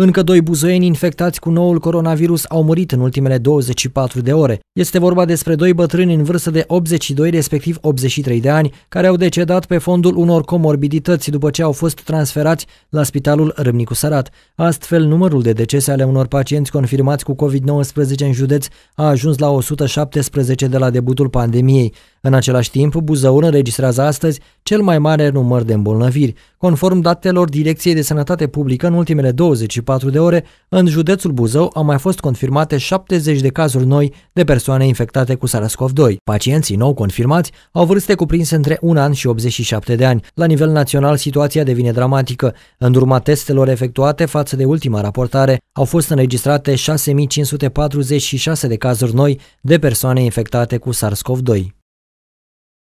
Încă doi buzoieni infectați cu noul coronavirus au murit în ultimele 24 de ore. Este vorba despre doi bătrâni în vârstă de 82, respectiv 83 de ani, care au decedat pe fondul unor comorbidități după ce au fost transferați la spitalul Râmnicu Sărat. Astfel, numărul de decese ale unor pacienți confirmați cu COVID-19 în județ a ajuns la 117 de la debutul pandemiei. În același timp, Buzăul înregistrează astăzi cel mai mare număr de îmbolnăviri. Conform datelor Direcției de Sănătate Publică, în ultimele 24 de ore, în județul Buzău au mai fost confirmate 70 de cazuri noi de persoane infectate cu SARS-CoV-2. Pacienții nou confirmați au vârste cuprinse între 1 an și 87 de ani. La nivel național, situația devine dramatică. În urma testelor efectuate față de ultima raportare, au fost înregistrate 6546 de cazuri noi de persoane infectate cu SARS-CoV-2.